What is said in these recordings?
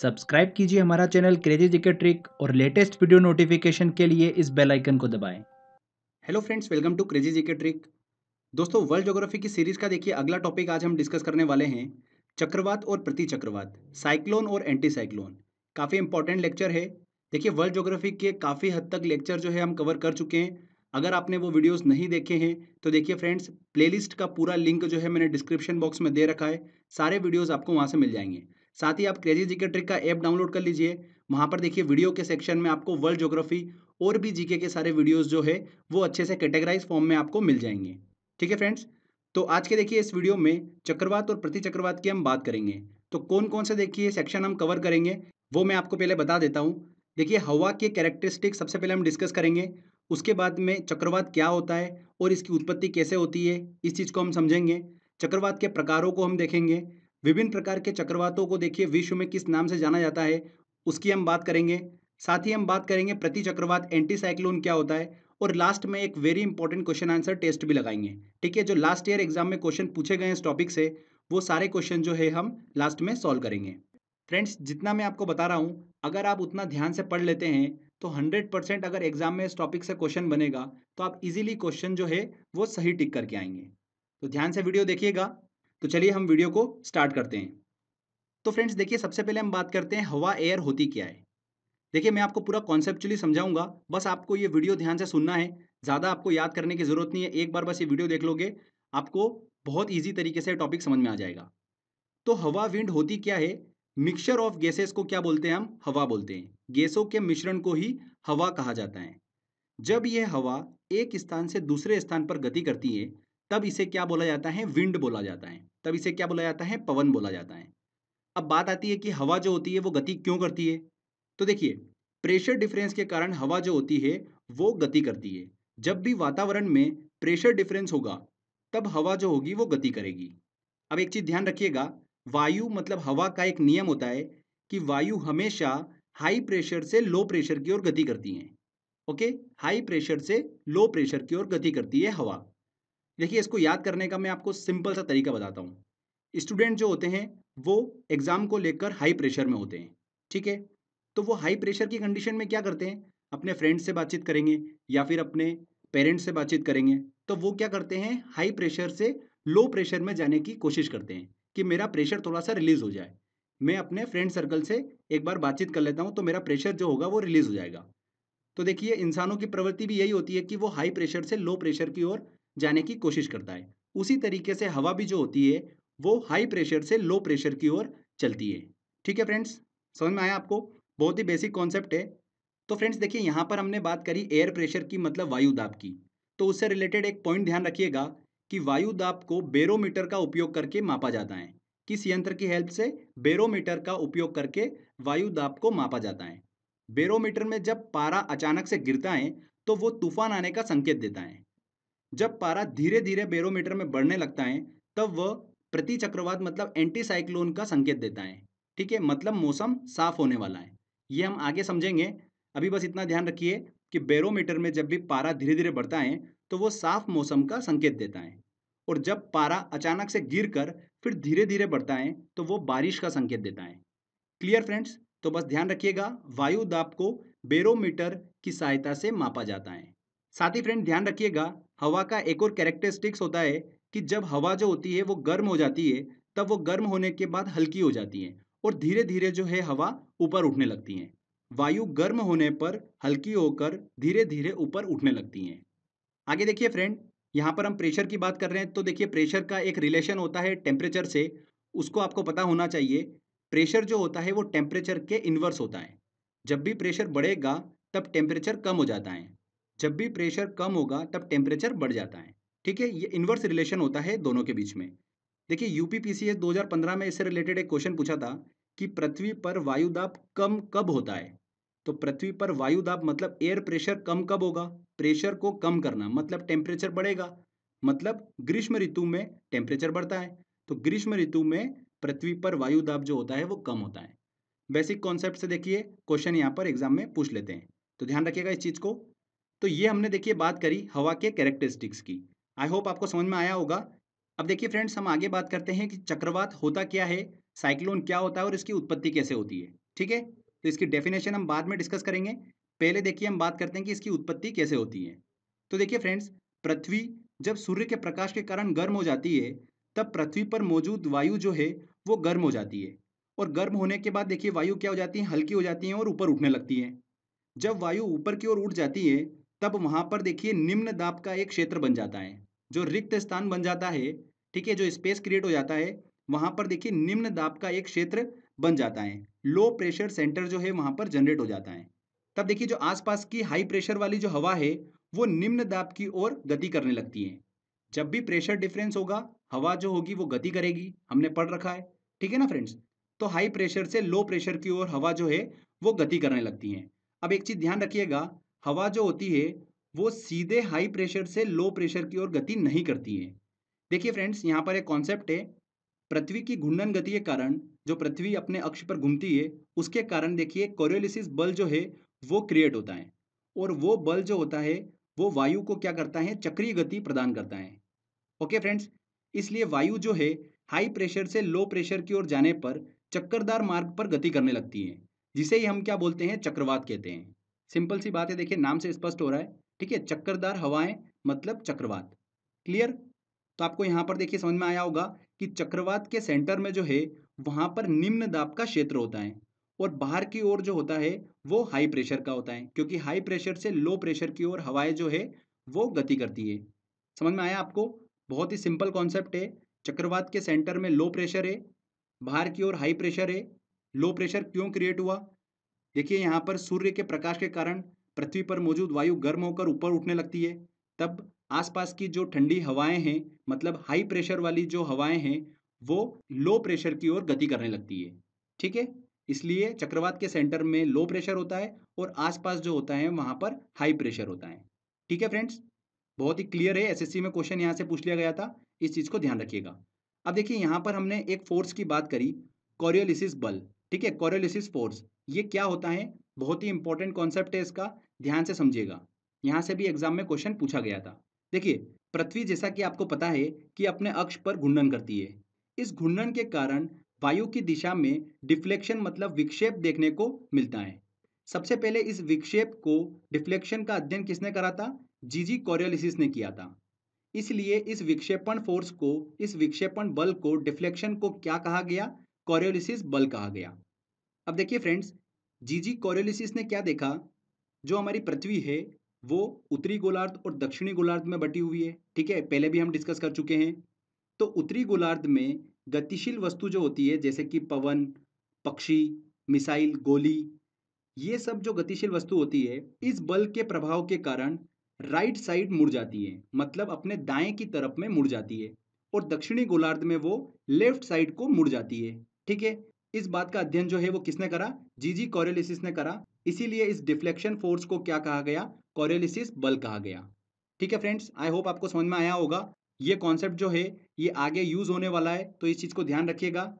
subscribe कीजिए हमारा channel crazy GK trick और लेटेस्ट वीडियो नोटिफिकेशन के लिए इस बेल आइकन को दबाएं hello friends welcome to crazy GK trick दोस्तों वर्ल्ड जोग्राफी की सीरीज का देखिए अगला टॉपिक आज हम डिस्कस करने वाले हैं चक्रवात और प्रति चक्रवात साइक्लोन और एंटी साइक्लोन काफ़ी इंपॉर्टेंट लेक्चर है देखिए वर्ल्ड ज्योग्राफी के काफ़ी हद तक लेक्चर जो है हम कवर कर चुके हैं अगर आपने वो वीडियोस नहीं देखे हैं तो देखिए फ्रेंड्स प्लेलिस्ट का पूरा लिंक जो है मैंने डिस्क्रिप्शन बॉक्स में दे रखा है सारे वीडियोस आपको वहां से मिल जाएंगे साथ ही आप क्रेजी जीके ट्रिक का ऐप डाउनलोड कर लीजिए वहाँ पर देखिए वीडियो के सेक्शन में आपको वर्ल्ड जोग्राफी और भी जीके के सारे वीडियोस जो है वो अच्छे से कैटेगराइज फॉर्म में आपको मिल जाएंगे ठीक है फ्रेंड्स तो आज के देखिए इस वीडियो में चक्रवात और प्रति चक्रवात की हम बात करेंगे तो कौन कौन से देखिए सेक्शन हम कवर करेंगे वो मैं आपको पहले बता देता हूँ देखिए हवा के कैरेक्टरिस्टिक सबसे पहले हम डिस्कस करेंगे उसके बाद में चक्रवात क्या होता है और इसकी उत्पत्ति कैसे होती है इस चीज़ को हम समझेंगे चक्रवात के प्रकारों को हम देखेंगे विभिन्न प्रकार के चक्रवातों को देखिए विश्व में किस नाम से जाना जाता है उसकी हम बात करेंगे साथ ही हम बात करेंगे प्रति चक्रवात एंटी साइक्लोन क्या होता है और लास्ट में एक very important question answer test भी लगाएंगे ठीक है जो लास्ट ईयर एग्जाम में क्वेश्चन पूछे गए इस टॉपिक से वो सारे क्वेश्चन जो है हम लास्ट में सॉल्व करेंगे फ्रेंड्स जितना मैं आपको बता रहा हूँ अगर आप उतना ध्यान से पढ़ लेते हैं तो 100% अगर एग्जाम में इस टॉपिक से क्वेश्चन बनेगा तो आप इजीली क्वेश्चन जो है वो सही टिक करके आएंगे तो ध्यान से वीडियो देखिएगा तो चलिए हम वीडियो को स्टार्ट करते हैं तो फ्रेंड्स देखिए सबसे पहले हम बात करते हैं हवा एयर होती क्या है देखिए मैं आपको पूरा कॉन्सेप्चुअली समझाऊंगा बस आपको ये वीडियो ध्यान से सुनना है ज़्यादा आपको याद करने की ज़रूरत नहीं है एक बार बस ये वीडियो देख लोगे आपको बहुत ईजी तरीके से टॉपिक समझ में आ जाएगा तो हवा विंड होती क्या है मिक्सचर ऑफ गैसेस को क्या बोलते हैं हम हवा बोलते हैं गैसों के मिश्रण को ही हवा कहा जाता है जब यह हवा एक स्थान से दूसरे स्थान पर गति करती है तब इसे क्या बोला जाता है विंड बोला जाता है तब इसे क्या बोला जाता है पवन बोला जाता है अब बात आती है कि हवा जो होती है वो गति क्यों करती है तो देखिए प्रेशर डिफरेंस के कारण हवा जो होती है वो गति करती है जब भी वातावरण में प्रेशर डिफरेंस होगा तब हवा जो होगी वो गति करेगी अब एक चीज़ ध्यान रखिएगा वायु मतलब हवा का एक नियम होता है कि वायु हमेशा हाई प्रेशर से लो प्रेशर की ओर गति करती है ओके हाई प्रेशर से लो प्रेशर की ओर गति करती है हवा देखिए इसको याद करने का मैं आपको सिंपल सा तरीका बताता हूँ स्टूडेंट जो होते हैं वो एग्ज़ाम को लेकर हाई प्रेशर में होते हैं ठीक है तो वो हाई प्रेशर की कंडीशन में क्या करते हैं अपने फ्रेंड से बातचीत करेंगे या फिर अपने पेरेंट्स से बातचीत करेंगे तो वो क्या करते हैं हाई प्रेशर से लो प्रेशर में जाने की कोशिश करते हैं कि मेरा प्रेशर थोड़ा सा रिलीज़ हो जाए मैं अपने फ्रेंड सर्कल से एक बार बातचीत कर लेता हूँ तो मेरा प्रेशर जो होगा वो रिलीज़ हो जाएगा तो देखिए इंसानों की प्रवृत्ति भी यही होती है कि वो हाई प्रेशर से लो प्रेशर की ओर जाने की कोशिश करता है उसी तरीके से हवा भी जो होती है वो हाई प्रेशर से लो प्रेशर की ओर चलती है ठीक है फ्रेंड्स समझ में आया आपको बहुत ही बेसिक कॉन्सेप्ट है तो फ्रेंड्स देखिए यहाँ पर हमने बात करी एयर प्रेशर की मतलब वायु दाब की तो उससे रिलेटेड एक पॉइंट ध्यान रखिएगा कि वायु दाब को बेरोमीटर का उपयोग करके मापा जाता है किस यंत्र की हेल्प से बेरोमीटर का उपयोग करके वायु दाब को मापा जाता है बेरोमीटर में जब पारा अचानक से गिरता है तो वो तूफान आने का संकेत देता है जब पारा धीरे धीरे बेरोमीटर में बढ़ने लगता है तब वह प्रति चक्रवात मतलब एंटी साइक्लोन का संकेत देता है ठीक है मतलब मौसम साफ होने वाला है ये हम आगे समझेंगे अभी बस इतना ध्यान रखिए कि बेरोमीटर में जब भी पारा धीरे धीरे बढ़ता है तो वो साफ मौसम का संकेत देता है और जब पारा अचानक से गिर कर फिर धीरे धीरे बढ़ता है तो वो बारिश का संकेत देता है क्लियर फ्रेंड्स तो बस ध्यान रखिएगा वायु दाब को बेरोमीटर की सहायता से मापा जाता है साथ ही फ्रेंड ध्यान रखिएगा हवा का एक और कैरेक्टरिस्टिक्स होता है कि जब हवा जो होती है वो गर्म हो जाती है तब वो गर्म होने के बाद हल्की हो जाती है और धीरे धीरे जो है हवा ऊपर उठने लगती है वायु गर्म होने पर हल्की होकर धीरे धीरे ऊपर उठने लगती है आगे देखिए फ्रेंड यहाँ पर हम प्रेशर की बात कर रहे हैं तो देखिए प्रेशर का एक रिलेशन होता है टेम्परेचर से उसको आपको पता होना चाहिए प्रेशर जो होता है वो टेम्परेचर के इन्वर्स होता है जब भी प्रेशर बढ़ेगा तब टेम्परेचर कम हो जाता है जब भी प्रेशर कम होगा तब टेम्परेचर बढ़ जाता है ठीक है ये इन्वर्स रिलेशन होता है दोनों के बीच में देखिए यू पी 2015 में इससे रिलेटेड एक क्वेश्चन पूछा था कि पृथ्वी पर वायुदाब कम कब होता है तो पृथ्वी पर वायुदाब मतलब एयर प्रेशर कम कब होगा प्रेशर को कम करना मतलब टेम्परेचर बढ़ेगा मतलब ग्रीष्म ऋतु में टेम्परेचर बढ़ता है तो ग्रीष्म ऋतु में पृथ्वी पर वायुदाब जो होता है वो कम होता है बेसिक कॉन्सेप्ट से देखिए क्वेश्चन यहाँ पर एग्जाम में पूछ लेते हैं तो ध्यान रखिएगा इस चीज़ को तो ये हमने देखिए बात करी हवा के कैरेक्टरिस्टिक्स की आई होप आपको समझ में आया होगा अब देखिए फ्रेंड्स हम आगे बात करते हैं कि चक्रवात होता क्या है साइक्लोन क्या होता है और इसकी उत्पत्ति कैसे होती है ठीक है तो इसकी डेफिनेशन हम बाद में डिस्कस करेंगे पहले देखिए हम बात करते हैं कि इसकी उत्पत्ति कैसे होती है तो देखिए फ्रेंड्स पृथ्वी जब सूर्य के प्रकाश के कारण गर्म हो जाती है तब पृथ्वी पर मौजूद वायु जो है वो गर्म हो जाती है और गर्म होने के बाद देखिए वायु क्या हो जाती है हल्की हो जाती है और ऊपर उठने लगती है जब वायु ऊपर की ओर उठ जाती है तब वहां पर देखिए निम्न दाब का एक क्षेत्र बन जाता है जो रिक्त स्थान बन जाता है ठीक है जो स्पेस क्रिएट हो जाता है वहां पर देखिए निम्न दाब का एक क्षेत्र बन जाता है लो प्रेशर सेंटर जो है वहां पर जनरेट हो जाता है तब देखिए जो आसपास की हाई प्रेशर वाली जो हवा है वो निम्न दाब की ओर गति करने लगती है जब भी प्रेशर डिफरेंस होगा हवा जो होगी वो गति करेगी हमने पढ़ रखा है ठीक है ना फ्रेंड्स तो हाई प्रेशर से लो प्रेशर की ओर हवा जो है वो गति करने लगती है अब एक चीज़ ध्यान रखिएगा हवा जो होती है वो सीधे हाई प्रेशर से लो प्रेशर की ओर गति नहीं करती है देखिए फ्रेंड्स यहाँ पर एक कॉन्सेप्ट है पृथ्वी की घूर्णन गति के कारण जो पृथ्वी अपने अक्ष पर घूमती है उसके कारण देखिए कोरियोलिसिस बल जो है वो क्रिएट होता है और वो बल जो होता है वो वायु को क्या करता है चक्रीय गति प्रदान करता है ओके फ्रेंड्स इसलिए वायु जो है हाई प्रेशर से लो प्रेशर की ओर जाने पर चक्करदार मार्ग पर गति करने लगती है जिसे ही हम क्या बोलते हैं चक्रवात कहते हैं सिंपल सी बात है देखिए नाम से स्पष्ट हो रहा है ठीक है चक्करदार हवाएं मतलब चक्रवात क्लियर तो आपको यहां पर देखिए समझ में आया होगा कि चक्रवात के सेंटर में जो है वहां पर निम्न दाब का क्षेत्र होता है और बाहर की ओर जो होता है वो हाई प्रेशर का होता है क्योंकि हाई प्रेशर से लो प्रेशर की ओर हवाएं जो है वो गति करती है समझ में आया आपको बहुत ही सिंपल कॉन्सेप्ट है चक्रवात के सेंटर में लो प्रेशर है बाहर की ओर हाई प्रेशर है लो प्रेशर क्यों क्रिएट हुआ देखिए यहाँ पर सूर्य के प्रकाश के कारण पृथ्वी पर मौजूद वायु गर्म होकर ऊपर उठने लगती है तब आसपास की जो ठंडी हवाएं हैं मतलब हाई प्रेशर वाली जो हवाएं हैं वो लो प्रेशर की ओर गति करने लगती है ठीक है इसलिए चक्रवात के सेंटर में लो प्रेशर होता है और आसपास जो होता है वहाँ पर हाई प्रेशर होता है ठीक है फ्रेंड्स बहुत ही क्लियर है एसएससी में क्वेश्चन यहाँ से पूछ लिया गया था इस चीज़ को ध्यान रखिएगा अब देखिए यहाँ पर हमने एक फोर्स की बात करी कॉरियोलिसिस बल ठीक है कॉरियोलिसिस फोर्स ये क्या होता है बहुत ही इंपॉर्टेंट कॉन्सेप्ट है इसका ध्यान से समझिएगा यहाँ से भी एग्जाम में क्वेश्चन पूछा गया था देखिए पृथ्वी जैसा कि आपको पता है कि अपने अक्ष पर घूर्णन करती है इस घूर्णन के कारण वायु की दिशा में डिफ्लेक्शन मतलब विक्षेप देखने को मिलता है सबसे पहले इस विक्षेप को डिफ्लेक्शन का अध्ययन किसने करा था जीजी कॉरियोलिसिस ने किया था इसलिए इस विक्षेपण फोर्स को इस विक्षेपण बल को डिफ्लेक्शन को क्या कहा गया कोरियोलिसिस बल कहा गया अब देखिए फ्रेंड्स जीजी कोरियोलिसिस ने क्या देखा जो हमारी पृथ्वी है वो उत्तरी गोलार्ध और दक्षिणी गोलार्ध में बटी हुई है ठीक है पहले भी हम डिस्कस कर चुके हैं तो उत्तरी गोलार्ध में गतिशील वस्तु जो होती है जैसे कि पवन पक्षी मिसाइल गोली ये सब जो गतिशील वस्तु होती है इस बल के प्रभाव के कारण राइट साइड मुड़ जाती है मतलब अपने दाएं की तरफ में मुड़ जाती है और दक्षिणी गोलार्ध में वो लेफ्ट साइड को मुड़ जाती है ठीक है इस बात का अध्ययन जो है वो किसने करा जीजी कोरियोलिसिस ने करा इसीलिए इस डिफ्लेक्शन फोर्स को क्या कहा गया कोरियोलिसिस बल कहा गया ठीक है फ्रेंड्स आई होप आपको समझ में आया होगा ये कॉन्सेप्ट जो है ये आगे यूज होने वाला है तो इस चीज़ को ध्यान रखिएगा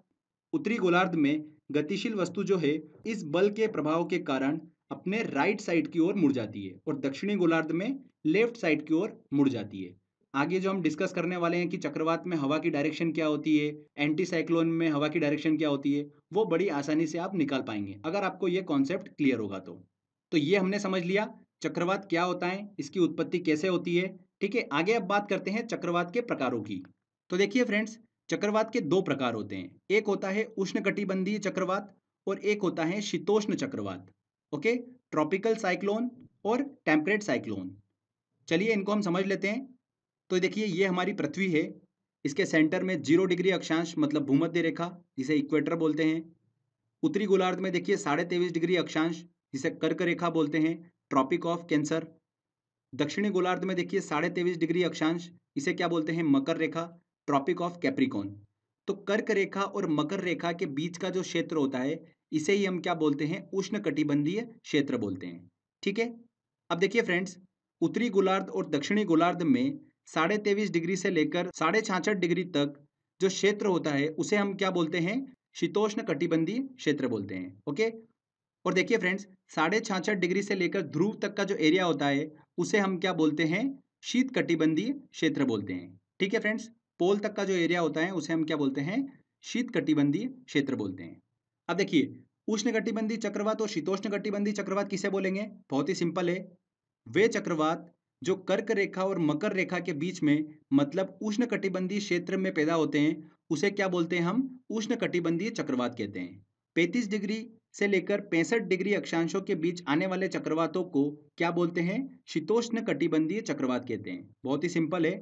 उत्तरी गोलार्ध में गतिशील वस्तु जो है इस बल के प्रभाव के कारण अपने राइट साइड की ओर मुड़ जाती है और दक्षिणी गोलार्ध में लेफ्ट साइड की ओर मुड़ जाती है आगे जो हम डिस्कस करने वाले हैं कि चक्रवात में हवा की डायरेक्शन क्या होती है एंटी साइक्लोन में हवा की डायरेक्शन क्या होती है वो बड़ी आसानी से आप निकाल पाएंगे अगर आपको ये कॉन्सेप्ट क्लियर होगा तो तो ये हमने समझ लिया चक्रवात क्या होता है इसकी उत्पत्ति कैसे होती है ठीक है आगे अब बात करते हैं चक्रवात के प्रकारों की तो देखिए फ्रेंड्स चक्रवात के दो प्रकार होते हैं एक होता है उष्ण कटिबंधीय चक्रवात और एक होता है शीतोष्ण चक्रवात ओके ट्रॉपिकल साइक्लोन और टेम्परेट साइक्लोन चलिए इनको हम समझ लेते हैं तो देखिए ये हमारी पृथ्वी है इसके सेंटर में जीरो डिग्री अक्षांश मतलब भूमध्य रेखा जिसे इक्वेटर बोलते हैं उत्तरी गोलार्ध में देखिए साढ़े तेईस डिग्री अक्षांश जिसे कर्क रेखा बोलते हैं ट्रॉपिक ऑफ कैंसर दक्षिणी गोलार्ध में देखिए साढ़े तेईस डिग्री अक्षांश इसे क्या बोलते हैं मकर रेखा ट्रॉपिक ऑफ कैप्रिकॉन तो कर्क रेखा और मकर रेखा के बीच का जो क्षेत्र होता है इसे ही हम क्या बोलते हैं उष्ण कटिबंधीय क्षेत्र बोलते हैं ठीक है अब देखिए फ्रेंड्स उत्तरी गोलार्ध और दक्षिणी गोलार्ध में साढ़े तेईस डिग्री से लेकर साढ़े छाछठ डिग्री तक जो क्षेत्र होता है उसे हम क्या बोलते हैं शीतोष्ण कटिबंधी क्षेत्र बोलते हैं ओके और देखिए फ्रेंड्स साढ़े छाछठ डिग्री से लेकर ध्रुव तक का जो एरिया होता है उसे हम क्या बोलते हैं शीत कटिबंधी क्षेत्र बोलते हैं ठीक है फ्रेंड्स पोल तक का जो एरिया होता है उसे हम क्या बोलते हैं शीत कटिबंधी क्षेत्र बोलते हैं अब देखिए उष्ण कटिबंधी चक्रवात और शीतोष्ण कटिबंधी चक्रवात किसे बोलेंगे बहुत ही सिंपल है वे चक्रवात जो कर्क रेखा और मकर रेखा के बीच में मतलब उष्ण कटिबंधीय क्षेत्र में पैदा होते हैं उसे क्या बोलते हैं हम उष्ण कटिबंधीय चक्रवात कहते हैं पैंतीस डिग्री से लेकर पैंसठ डिग्री अक्षांशों के बीच आने वाले चक्रवातों को क्या बोलते हैं शीतोष्ण कटिबंधीय चक्रवात कहते हैं बहुत ही सिंपल है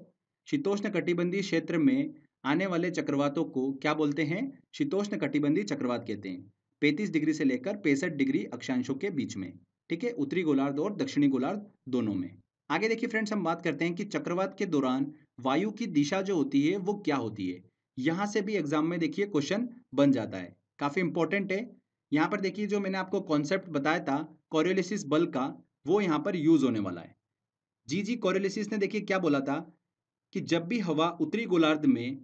शीतोष्ण कटिबंधीय क्षेत्र में आने वाले चक्रवातों को क्या बोलते हैं शीतोष्ण कटिबंधीय चक्रवात कहते हैं पैंतीस डिग्री से लेकर पैंसठ डिग्री अक्षांशों के बीच में ठीक है उत्तरी गोलार्ध और दक्षिणी गोलार्ध दोनों में आगे देखिए फ्रेंड्स हम बात करते हैं कि चक्रवात के दौरान वायु की दिशा जो होती है वो क्या होती है यहां से भी एग्जाम में देखिए क्वेश्चन बन जाता है काफ़ी इंपॉर्टेंट है यहाँ पर देखिए जो मैंने आपको कॉन्सेप्ट बताया था कॉरियोलिसिस बल का वो यहां पर यूज़ होने वाला है जी जी कॉरियोलिसिस ने देखिए क्या बोला था कि जब भी हवा उत्तरी गोलार्ध में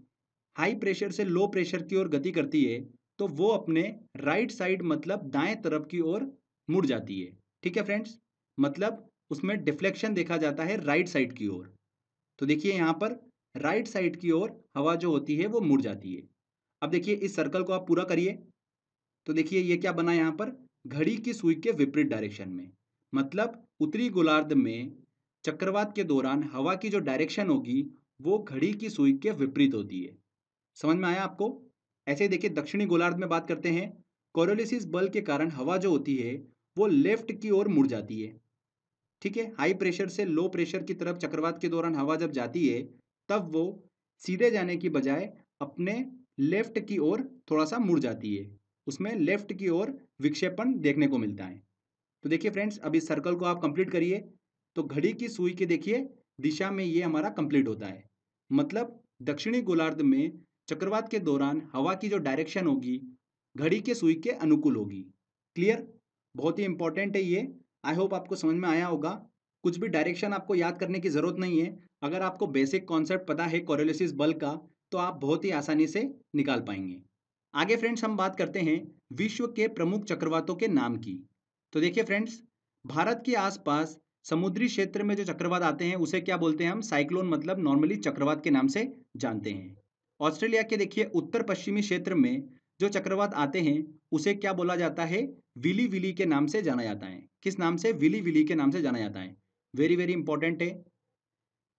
हाई प्रेशर से लो प्रेशर की ओर गति करती है तो वो अपने राइट साइड मतलब दाएं तरफ की ओर मुड़ जाती है ठीक है फ्रेंड्स मतलब उसमें डिफ्लेक्शन देखा जाता है राइट साइड की ओर तो देखिए यहाँ पर राइट साइड की ओर हवा जो होती है वो मुड़ जाती है अब देखिए इस सर्कल को आप पूरा करिए तो देखिए ये क्या बना यहाँ पर घड़ी की सुई के विपरीत डायरेक्शन में मतलब उत्तरी गोलार्ध में चक्रवात के दौरान हवा की जो डायरेक्शन होगी वो घड़ी की सुई के विपरीत होती है समझ में आया आपको ऐसे देखिए दक्षिणी गोलार्ध में बात करते हैं कोरोलिसिस बल के कारण हवा जो होती है वो लेफ्ट की ओर मुड़ जाती है ठीक है हाई प्रेशर से लो प्रेशर की तरफ चक्रवात के दौरान हवा जब जाती है तब वो सीधे जाने की बजाय अपने लेफ्ट की ओर थोड़ा सा मुड़ जाती है उसमें लेफ्ट की ओर विक्षेपण देखने को मिलता है तो देखिए फ्रेंड्स अब इस सर्कल को आप कंप्लीट करिए तो घड़ी की सुई के देखिए दिशा में ये हमारा कंप्लीट होता है मतलब दक्षिणी गोलार्ध में चक्रवात के दौरान हवा की जो डायरेक्शन होगी घड़ी के सुई के अनुकूल होगी क्लियर बहुत ही इंपॉर्टेंट है ये आई होप आपको समझ में आया होगा कुछ भी डायरेक्शन आपको याद करने की ज़रूरत नहीं है अगर आपको बेसिक कॉन्सेप्ट पता है कोरोलिसिस बल का तो आप बहुत ही आसानी से निकाल पाएंगे आगे फ्रेंड्स हम बात करते हैं विश्व के प्रमुख चक्रवातों के नाम की तो देखिए फ्रेंड्स भारत के आसपास समुद्री क्षेत्र में जो चक्रवात आते हैं उसे क्या बोलते हैं हम साइक्लोन मतलब नॉर्मली चक्रवात के नाम से जानते हैं ऑस्ट्रेलिया के देखिए उत्तर पश्चिमी क्षेत्र में जो चक्रवात आते हैं उसे क्या बोला जाता है विली विली के नाम से जाना जाता है किस नाम से विली विली के नाम से जाना जाता है वेरी वेरी इंपॉर्टेंट है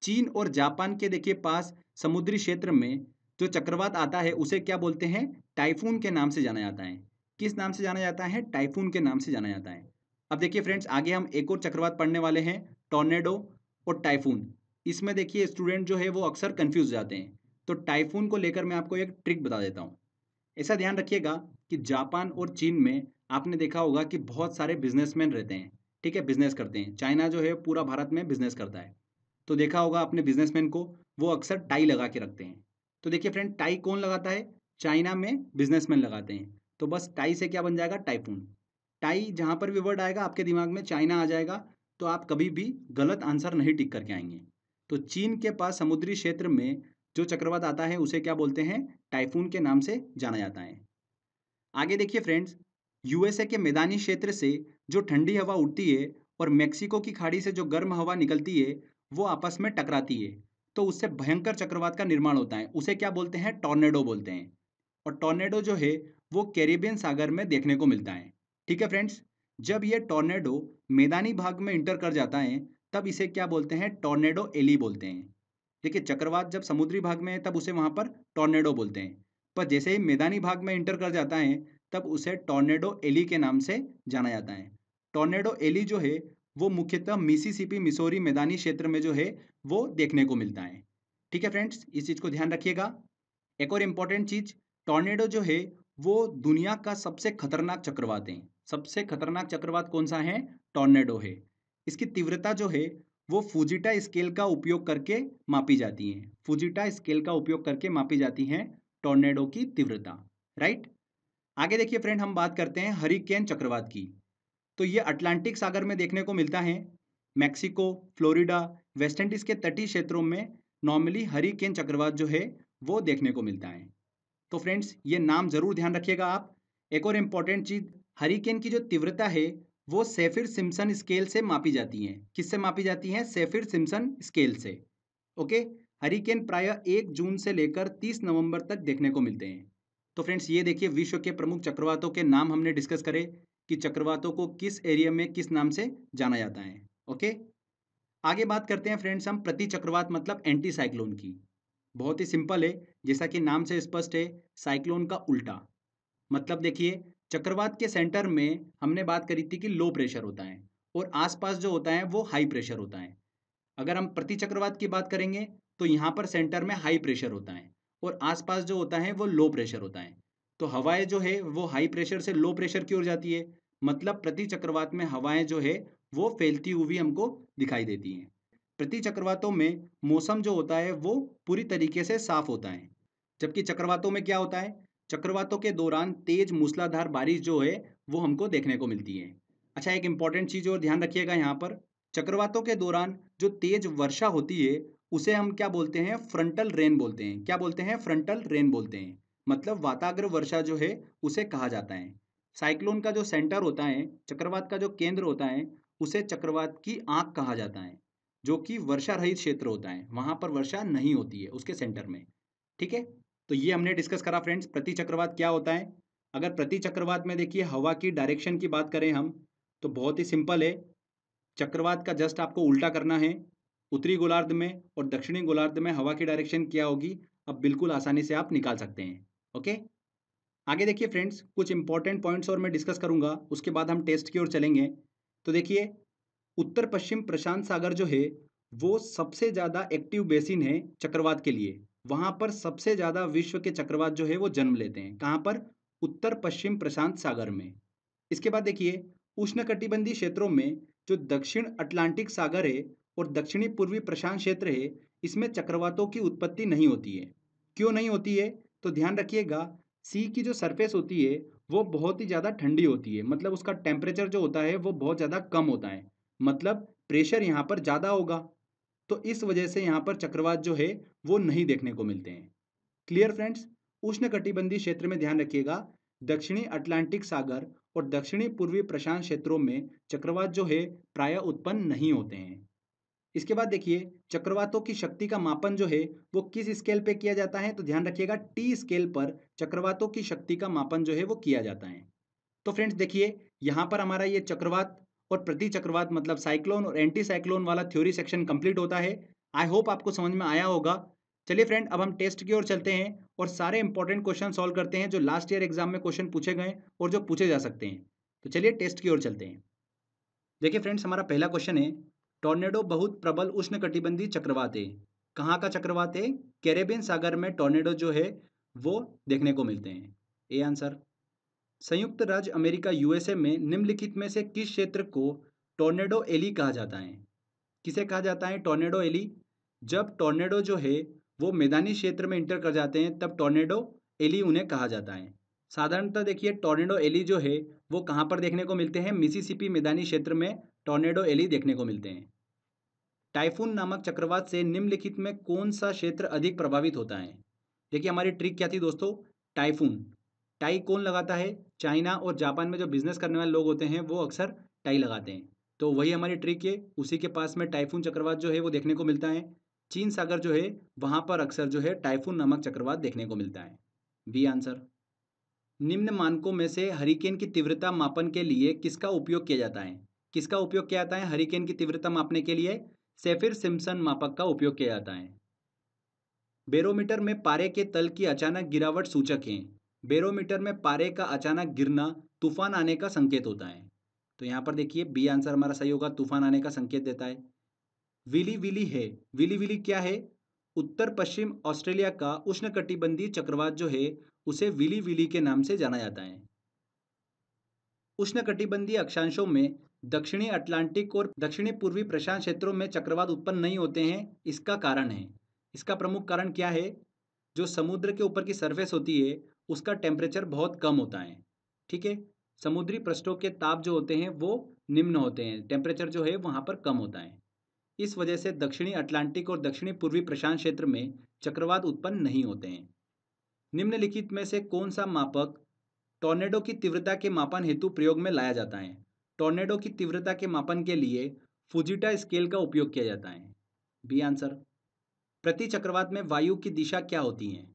चीन और जापान के देखिए पास समुद्री क्षेत्र में जो चक्रवात आता है उसे क्या बोलते हैं टाइफून के नाम से जाना जाता है किस नाम से जाना जाता है टाइफून के नाम से जाना जाता है अब देखिए फ्रेंड्स आगे हम एक और चक्रवात पढ़ने वाले हैं टोर्नेडो और टाइफून इसमें देखिए स्टूडेंट जो है वो अक्सर कंफ्यूज जाते हैं तो टाइफून को लेकर मैं आपको एक ट्रिक बता देता हूँ ऐसा ध्यान रखिएगा कि जापान और चीन में आपने देखा होगा कि बहुत सारे बिजनेसमैन रहते हैं ठीक है बिजनेस करते हैं चाइना जो है पूरा भारत में बिजनेस करता है तो देखा होगा अपने बिजनेसमैन को वो अक्सर टाई लगा के रखते हैं तो देखिए फ्रेंड टाई कौन लगाता है चाइना में बिजनेसमैन लगाते हैं तो बस टाई से क्या बन जाएगा टाइफून टाई जहाँ पर भी वर्ड आएगा आपके दिमाग में चाइना आ जाएगा तो आप कभी भी गलत आंसर नहीं टिक करके आएंगे तो चीन के पास समुद्री क्षेत्र में जो चक्रवात आता है उसे क्या बोलते हैं टाइफून के नाम से जाना जाता है आगे देखिए फ्रेंड्स यूएसए के मैदानी क्षेत्र से जो ठंडी हवा उठती है और मेक्सिको की खाड़ी से जो गर्म हवा निकलती है वो आपस में टकराती है तो उससे भयंकर चक्रवात का निर्माण होता है उसे क्या बोलते हैं टॉर्नेडो बोलते हैं और टॉर्नेडो जो है वो कैरेबियन सागर में देखने को मिलता है ठीक है फ्रेंड्स जब ये टॉर्नेडो मैदानी भाग में इंटर कर जाता है तब इसे क्या बोलते हैं टॉर्नेडो एली बोलते हैं देखिए चक्रवात जब समुद्री भाग में है तब उसे वहां पर टॉर्नेडो बोलते हैं पर जैसे ही मैदानी भाग में इंटर कर जाता है तब उसे टोर्नेडो एली के नाम से जाना जाता है टोर्नेडो एली जो है वो मुख्यतः मिसिसिपी मिसोरी मैदानी क्षेत्र में जो है वो देखने को मिलता है ठीक है फ्रेंड्स इस चीज़ को ध्यान रखिएगा एक और इम्पॉर्टेंट चीज़ टोर्नेडो जो है वो दुनिया का सबसे खतरनाक चक्रवात है सबसे खतरनाक चक्रवात कौन सा है टॉर्नेडो है इसकी तीव्रता जो है वो फुजिटा स्केल का उपयोग करके मापी जाती हैं फुजिटा स्केल का उपयोग करके मापी जाती हैं टोर्नेडो की तीव्रता राइट आगे देखिए फ्रेंड हम बात करते हैं हरिकेन चक्रवात की तो ये अटलांटिक सागर में देखने को मिलता है मैक्सिको फ्लोरिडा वेस्ट इंडीज़ के तटीय क्षेत्रों में नॉर्मली हरिकेन चक्रवात जो है वो देखने को मिलता है तो फ्रेंड्स ये नाम ज़रूर ध्यान रखिएगा आप एक और इम्पॉर्टेंट चीज़ हरिकेन की जो तीव्रता है वो सेफिर सिम्सन स्केल से मापी जाती हैं किससे मापी जाती हैं सेफिर सिम्सन स्केल से ओके हरिकेन प्रायः एक जून से लेकर तीस नवंबर तक देखने को मिलते हैं तो फ्रेंड्स ये देखिए विश्व के प्रमुख चक्रवातों के नाम हमने डिस्कस करे कि चक्रवातों को किस एरिया में किस नाम से जाना जाता है ओके आगे बात करते हैं फ्रेंड्स हम प्रति चक्रवात मतलब एंटी साइक्लोन की बहुत ही सिंपल है जैसा कि नाम से स्पष्ट है साइक्लोन का उल्टा मतलब देखिए चक्रवात के सेंटर में हमने बात करी थी कि लो प्रेशर होता है और आसपास जो होता है वो हाई प्रेशर होता है अगर हम प्रति चक्रवात की बात करेंगे तो यहाँ पर सेंटर में हाई प्रेशर होता है और आसपास जो होता है वो लो प्रेशर होता है तो हवाएं जो है वो हाई प्रेशर से लो प्रेशर की ओर जाती है मतलब प्रति चक्रवात में हवाएं जो है वो फैलती हुई हमको दिखाई देती हैं प्रति चक्रवातों में मौसम जो होता है वो पूरी तरीके से साफ होता है जबकि चक्रवातों में क्या होता है चक्रवातों के दौरान तेज मूसलाधार बारिश जो है वो हमको देखने को मिलती है अच्छा एक इम्पॉर्टेंट चीज़ और ध्यान रखिएगा यहाँ पर चक्रवातों के दौरान जो तेज वर्षा होती है उसे हम क्या बोलते हैं फ्रंटल रेन बोलते हैं क्या बोलते हैं फ्रंटल रेन बोलते हैं मतलब वाताग्र वर्षा जो है उसे कहा जाता है साइक्लोन का जो सेंटर होता है चक्रवात का जो केंद्र होता है उसे चक्रवात की आंख कहा जाता है जो कि वर्षा रहित क्षेत्र होता है वहां पर वर्षा नहीं होती है उसके सेंटर में ठीक है तो ये हमने डिस्कस करा फ्रेंड्स प्रति चक्रवात क्या होता है अगर प्रति चक्रवात में देखिए हवा की डायरेक्शन की बात करें हम तो बहुत ही सिंपल है चक्रवात का जस्ट आपको उल्टा करना है उत्तरी गोलार्ध में और दक्षिणी गोलार्ध में हवा की डायरेक्शन क्या होगी अब बिल्कुल आसानी से आप निकाल सकते हैं ओके आगे देखिए फ्रेंड्स कुछ इंपॉर्टेंट पॉइंट्स और मैं डिस्कस करूंगा उसके बाद हम टेस्ट की ओर चलेंगे तो देखिए उत्तर पश्चिम प्रशांत सागर जो है वो सबसे ज़्यादा एक्टिव बेसिन है चक्रवात के लिए वहाँ पर सबसे ज़्यादा विश्व के चक्रवात जो है वो जन्म लेते हैं कहाँ पर उत्तर पश्चिम प्रशांत सागर में इसके बाद देखिए उष्णकटिबंधीय क्षेत्रों में जो दक्षिण अटलांटिक सागर है और दक्षिणी पूर्वी प्रशांत क्षेत्र है इसमें चक्रवातों की उत्पत्ति नहीं होती है क्यों नहीं होती है तो ध्यान रखिएगा सी की जो सरफेस होती है वो बहुत ही ज़्यादा ठंडी होती है मतलब उसका टेम्परेचर जो होता है वो बहुत ज़्यादा कम होता है मतलब प्रेशर यहाँ पर ज़्यादा होगा तो इस वजह से यहाँ पर चक्रवात जो है वो नहीं देखने को मिलते हैं क्लियर फ्रेंड्स उष्ण क्षेत्र में ध्यान रखिएगा दक्षिणी अटलांटिक सागर और दक्षिणी पूर्वी प्रशांत क्षेत्रों में चक्रवात जो है प्राय उत्पन्न नहीं होते हैं इसके बाद देखिए चक्रवातों की शक्ति का मापन जो है वो किस स्केल पे किया जाता है तो ध्यान रखिएगा टी स्केल पर चक्रवातों की शक्ति का मापन जो है वो किया जाता है तो फ्रेंड्स देखिए यहाँ पर हमारा ये चक्रवात और प्रति चक्रवात मतलब साइक्लोन और एंटी साइक्लोन वाला थ्योरी सेक्शन कंप्लीट होता है आई होप आपको समझ में आया होगा चलिए फ्रेंड अब हम टेस्ट की ओर चलते हैं और सारे इंपॉर्टेंट क्वेश्चन सॉल्व करते हैं जो लास्ट ईयर एग्जाम में क्वेश्चन पूछे गए और जो पूछे जा सकते हैं तो चलिए टेस्ट की ओर चलते हैं देखिए फ्रेंड्स हमारा पहला क्वेश्चन है टोर्नेडो बहुत प्रबल उष्ण कटिबंधी चक्रवात है कहाँ का चक्रवात है कैरेबियन सागर में टॉर्नेडो जो है वो देखने को मिलते हैं ए आंसर संयुक्त राज्य अमेरिका यूएसए में निम्नलिखित में से किस क्षेत्र को टोर्नेडो एली कहा जाता है किसे कहा जाता है टोर्नेडो एली जब टोर्नेडो जो है वो मैदानी क्षेत्र में इंटर कर जाते हैं तब टोर्नेडो एली उन्हें कहा जाता है साधारणतः देखिए टोर्नेडो एली जो है वो कहाँ पर देखने को मिलते हैं मिसिसिपी मैदानी क्षेत्र में टोर्नेडो एली देखने को मिलते हैं टाइफून नामक चक्रवात से निम्नलिखित में कौन सा क्षेत्र अधिक प्रभावित होता है देखिए हमारी ट्रिक क्या थी दोस्तों टाइफून टाई कौन लगाता है चाइना और जापान में जो बिजनेस करने वाले लोग होते हैं वो अक्सर टाई लगाते हैं तो वही हमारी ट्रिक है उसी के पास में टाइफून चक्रवात जो है वो देखने को मिलता है चीन सागर जो है वहां पर अक्सर जो है टाइफून नामक चक्रवात देखने को मिलता है बी आंसर निम्न मानकों में से हरिकेन की तीव्रता मापन के लिए किसका उपयोग किया जाता है किसका उपयोग किया जाता है हरिकेन की तीव्रता मापने के लिए सेफिर सिम्सन मापक का उपयोग किया जाता है बेरोमीटर में पारे के तल की अचानक गिरावट सूचक है बेरोमीटर में पारे का अचानक गिरना तूफान आने का संकेत होता है तो यहाँ पर देखिए बी आंसर हमारा सही होगा तूफान आने का संकेत देता है विली विली है विली विली क्या है उत्तर पश्चिम ऑस्ट्रेलिया का उष्ण कटिबंधीय चक्रवात जो है उसे विली विली के नाम से जाना जाता है उष्ण कटिबंधीय अक्षांशों में दक्षिणी अटलांटिक और दक्षिणी पूर्वी प्रशांत क्षेत्रों में चक्रवात उत्पन्न नहीं होते हैं इसका कारण है इसका प्रमुख कारण क्या है जो समुद्र के ऊपर की सरफेस होती है उसका टेम्परेचर बहुत कम होता है ठीक है समुद्री पृष्ठों के ताप जो होते हैं वो निम्न होते हैं टेम्परेचर जो है वहाँ पर कम होता है इस वजह से दक्षिणी अटलांटिक और दक्षिणी पूर्वी प्रशांत क्षेत्र में चक्रवात उत्पन्न नहीं होते हैं निम्नलिखित में से कौन सा मापक टोर्नेडो की तीव्रता के मापन हेतु प्रयोग में लाया जाता है टोर्नेडो की तीव्रता के मापन के लिए फुजिटा स्केल का उपयोग किया जाता है बी आंसर प्रति चक्रवात में वायु की दिशा क्या होती है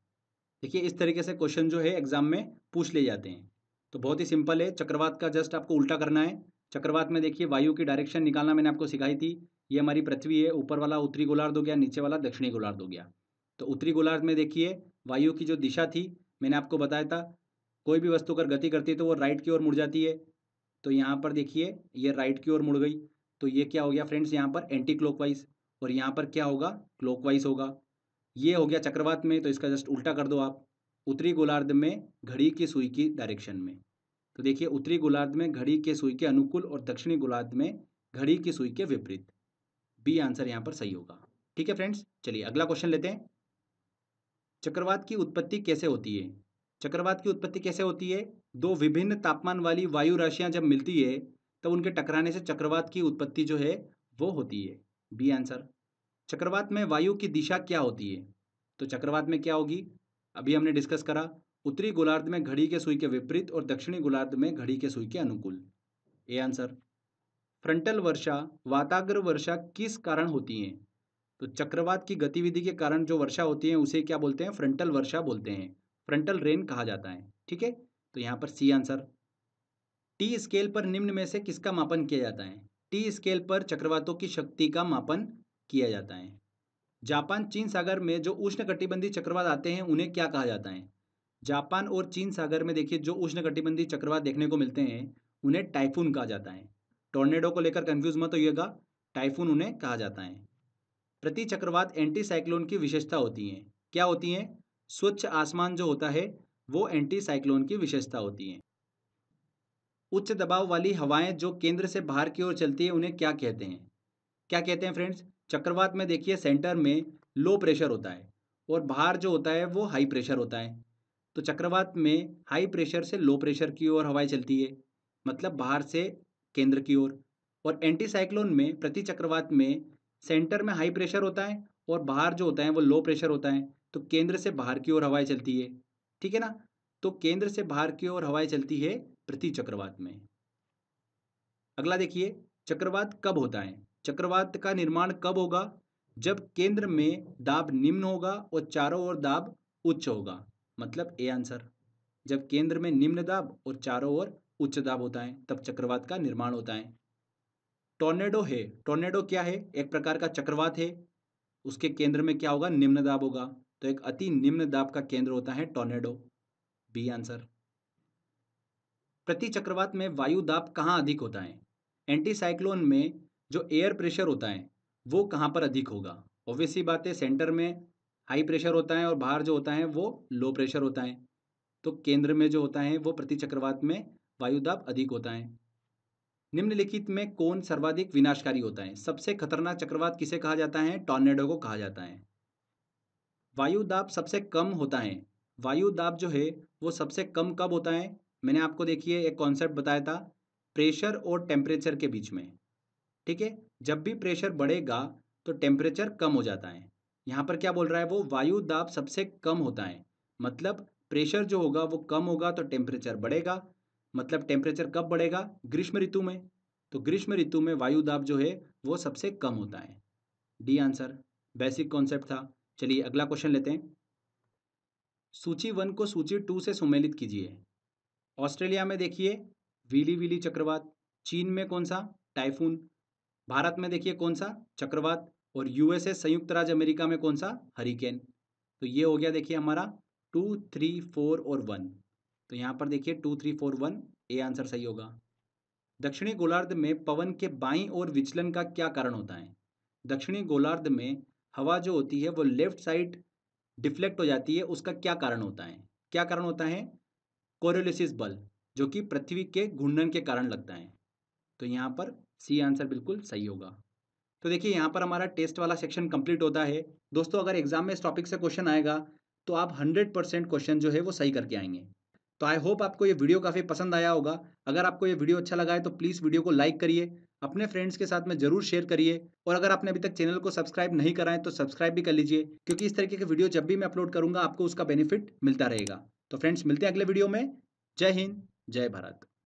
देखिए इस तरीके से क्वेश्चन जो है एग्जाम में पूछ ले जाते हैं तो बहुत ही सिंपल है चक्रवात का जस्ट आपको उल्टा करना है चक्रवात में देखिए वायु की डायरेक्शन निकालना मैंने आपको सिखाई थी ये हमारी पृथ्वी है ऊपर वाला उत्तरी गोलार्ध हो गया नीचे वाला दक्षिणी गोलार्ध हो गया तो उत्तरी गोलार्ध में देखिए वायु की जो दिशा थी मैंने आपको बताया था कोई भी वस्तु अगर गति करती है तो वो राइट की ओर मुड़ जाती है तो यहाँ पर देखिए ये राइट की ओर मुड़ गई तो ये क्या हो गया फ्रेंड्स यहाँ पर एंटी क्लॉकवाइज और यहाँ पर क्या होगा क्लॉकवाइज होगा ये हो गया चक्रवात में तो इसका जस्ट उल्टा कर दो आप उत्तरी गोलार्ध में घड़ी की सुई की डायरेक्शन में तो देखिए उत्तरी गोलार्ध में घड़ी के सुई के अनुकूल और दक्षिणी गोलार्ध में घड़ी की सुई के विपरीत बी आंसर यहाँ पर सही होगा ठीक है फ्रेंड्स चलिए अगला क्वेश्चन लेते हैं चक्रवात की उत्पत्ति कैसे होती है चक्रवात की उत्पत्ति कैसे होती है दो विभिन्न तापमान वाली वायु राशियां जब मिलती है तब तो उनके टकराने से चक्रवात की उत्पत्ति जो है वो होती है बी आंसर चक्रवात में वायु की दिशा क्या होती है तो चक्रवात में क्या होगी अभी हमने डिस्कस करा उत्तरी गोलार्ध में घड़ी के सुई के विपरीत और दक्षिणी गोलार्ध में घड़ी के सुई के अनुकूल ए आंसर फ्रंटल वर्षा वाताग्र वर्षा किस कारण होती है तो चक्रवात की गतिविधि के कारण जो वर्षा होती है उसे क्या बोलते हैं फ्रंटल वर्षा बोलते हैं फ्रंटल रेन कहा जाता है ठीक है तो यहाँ पर सी आंसर टी स्केल पर निम्न में से किसका मापन किया जाता है टी स्केल पर चक्रवातों की शक्ति का मापन किया जाता है जापान चीन सागर में जो उष्णकटिबंधीय चक्रवात आते हैं उन्हें क्या कहा जाता है जापान और चीन सागर में देखिए जो उष्णकटिबंधीय चक्रवात देखने को मिलते हैं उन्हें टाइफून कहा जाता है टोर्नेडो को लेकर कंफ्यूज मत होइएगा टाइफून उन्हें कहा जाता है प्रति चक्रवात एंटी साइक्लोन की विशेषता होती है क्या होती है स्वच्छ आसमान जो होता है वो एंटी साइक्लोन की विशेषता होती है उच्च दबाव वाली हवाएं जो केंद्र से बाहर की ओर चलती है उन्हें क्या कहते हैं क्या कहते हैं फ्रेंड्स चक्रवात में देखिए सेंटर में लो प्रेशर होता है और बाहर जो होता है वो हाई प्रेशर होता है तो चक्रवात में हाई प्रेशर से लो प्रेशर की ओर हवाएं चलती है मतलब बाहर से केंद्र की ओर और, एंटी साइक्लोन में प्रति चक्रवात में सेंटर में हाई प्रेशर होता है और बाहर जो होता है वो लो प्रेशर होता है तो केंद्र से बाहर की ओर हवाएं चलती है ठीक है ना तो केंद्र से बाहर की ओर हवाएं चलती है प्रति चक्रवात में अगला देखिए चक्रवात कब होता है चक्रवात का निर्माण कब होगा जब केंद्र में दाब निम्न होगा और चारों ओर दाब उच्च होगा मतलब ए आंसर जब केंद्र में निम्न दाब और चारों ओर उच्च दाब होता है तब चक्रवात का निर्माण होता है टोर्नेडो है टोर्नेडो क्या है एक प्रकार का चक्रवात है उसके केंद्र में क्या होगा निम्न दाब होगा तो एक अति निम्न दाब का केंद्र होता है टोर्नेडो बी आंसर प्रति चक्रवात में वायु दाब कहाँ अधिक होता है एंटीसाइक्लोन में जो एयर प्रेशर होता है वो कहाँ पर अधिक होगा ऑब्वियस बात है सेंटर में हाई प्रेशर होता है और बाहर जो होता है वो लो प्रेशर होता है तो केंद्र में जो होता है वो प्रति चक्रवात में वायुदाब अधिक होता है निम्नलिखित में कौन सर्वाधिक विनाशकारी होता है सबसे खतरनाक चक्रवात किसे कहा जाता है टॉर्नेडो को कहा जाता है वायुदाब सबसे कम होता है वायुदाब जो है वो सबसे कम कब होता है मैंने आपको देखिए एक कॉन्सेप्ट बताया था प्रेशर और टेम्परेचर के बीच में ठीक है जब भी प्रेशर बढ़ेगा तो टेम्परेचर कम हो जाता है यहाँ पर क्या बोल रहा है वो वायु दाब सबसे कम होता है मतलब प्रेशर जो होगा वो कम होगा तो टेम्परेचर बढ़ेगा मतलब टेम्परेचर कब बढ़ेगा ग्रीष्म ऋतु में तो ग्रीष्म ऋतु में वायु दाब जो है वो सबसे कम होता है डी आंसर बेसिक कॉन्सेप्ट था चलिए अगला क्वेश्चन लेते हैं सूची वन को सूची टू से सुमेलित कीजिए ऑस्ट्रेलिया में देखिए वीली वीली चक्रवात चीन में कौन सा टाइफून भारत में देखिए कौन सा चक्रवात और यूएसए संयुक्त राज्य अमेरिका में कौन सा हरिकेन तो ये हो गया देखिए हमारा टू थ्री फोर और वन तो यहाँ पर देखिए two three four one A answer सही होगा दक्षिणी गोलार्ध में पवन के बाई और विचलन का क्या कारण होता है दक्षिणी गोलार्ध में हवा जो होती है वो लेफ्ट साइड डिफ्लेक्ट हो जाती है उसका क्या कारण होता है क्या कारण होता है कोरोलिसिस बल जो कि पृथ्वी के घूर्णन के कारण लगता है तो यहाँ पर सी आंसर बिल्कुल सही होगा तो देखिए यहाँ पर हमारा टेस्ट वाला सेक्शन कंप्लीट होता है दोस्तों अगर एग्जाम में इस टॉपिक से क्वेश्चन आएगा तो आप हंड्रेड परसेंट क्वेश्चन जो है वो सही करके आएंगे तो आई होप आपको ये वीडियो काफ़ी पसंद आया होगा अगर आपको ये वीडियो अच्छा लगा है तो प्लीज़ वीडियो को लाइक करिए अपने फ्रेंड्स के साथ में जरूर शेयर करिए और अगर आपने अभी तक चैनल को सब्सक्राइब नहीं कराएं तो सब्सक्राइब भी कर लीजिए क्योंकि इस तरीके के वीडियो जब भी मैं अपलोड करूंगा आपको उसका बेनिफिट मिलता रहेगा तो फ्रेंड्स मिलते हैं अगले वीडियो में जय हिंद जय भारत